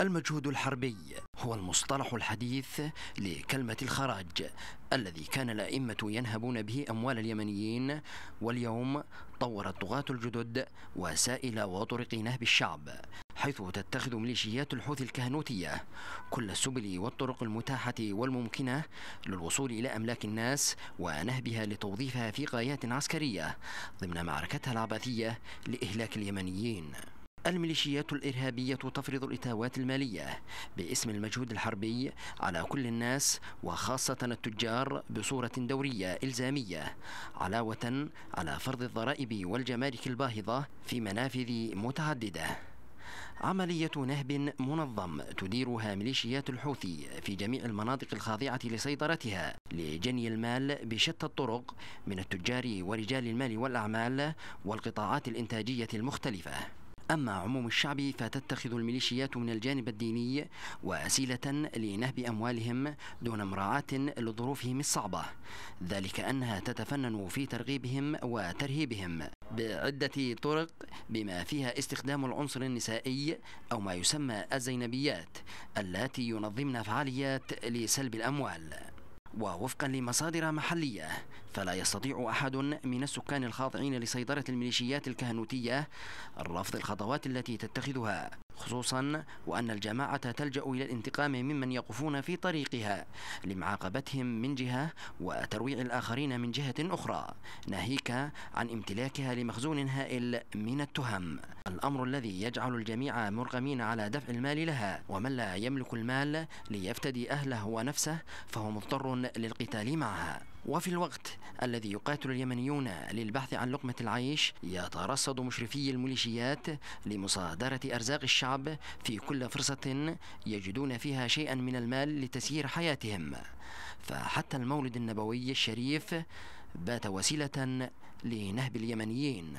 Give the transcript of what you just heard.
المجهود الحربي هو المصطلح الحديث لكلمة الخراج الذي كان الأئمة ينهبون به أموال اليمنيين واليوم طور الطغاة الجدد وسائل وطرق نهب الشعب حيث تتخذ ميليشيات الحوثي الكهنوتية كل السبل والطرق المتاحة والممكنة للوصول إلى أملاك الناس ونهبها لتوظيفها في غايات عسكرية ضمن معركتها العبثية لإهلاك اليمنيين الميليشيات الإرهابية تفرض الإتاوات المالية باسم المجهود الحربي على كل الناس وخاصة التجار بصورة دورية إلزامية علاوة على فرض الضرائب والجمارك الباهظة في منافذ متعددة عملية نهب منظم تديرها ميليشيات الحوثي في جميع المناطق الخاضعة لسيطرتها لجني المال بشتى الطرق من التجار ورجال المال والأعمال والقطاعات الإنتاجية المختلفة أما عموم الشعب فتتخذ الميليشيات من الجانب الديني وسيلة لنهب أموالهم دون مراعاة لظروفهم الصعبة ذلك أنها تتفنن في ترغيبهم وترهيبهم بعدة طرق بما فيها استخدام العنصر النسائي أو ما يسمى الزينبيات التي ينظمن فعاليات لسلب الأموال ووفقا لمصادر محلية فلا يستطيع أحد من السكان الخاضعين لسيطرة الميليشيات الكهنوتية رفض الخطوات التي تتخذها خصوصا وأن الجماعة تلجأ إلى الانتقام ممن يقفون في طريقها لمعاقبتهم من جهة وترويع الآخرين من جهة أخرى ناهيك عن امتلاكها لمخزون هائل من التهم الأمر الذي يجعل الجميع مرغمين على دفع المال لها ومن لا يملك المال ليفتدي أهله ونفسه فهو مضطر للقتال معها وفي الوقت الذي يقاتل اليمنيون للبحث عن لقمة العيش يترصد مشرفي الميليشيات لمصادرة أرزاق الشعب في كل فرصة يجدون فيها شيئا من المال لتسيير حياتهم فحتى المولد النبوي الشريف بات وسيلة لنهب اليمنيين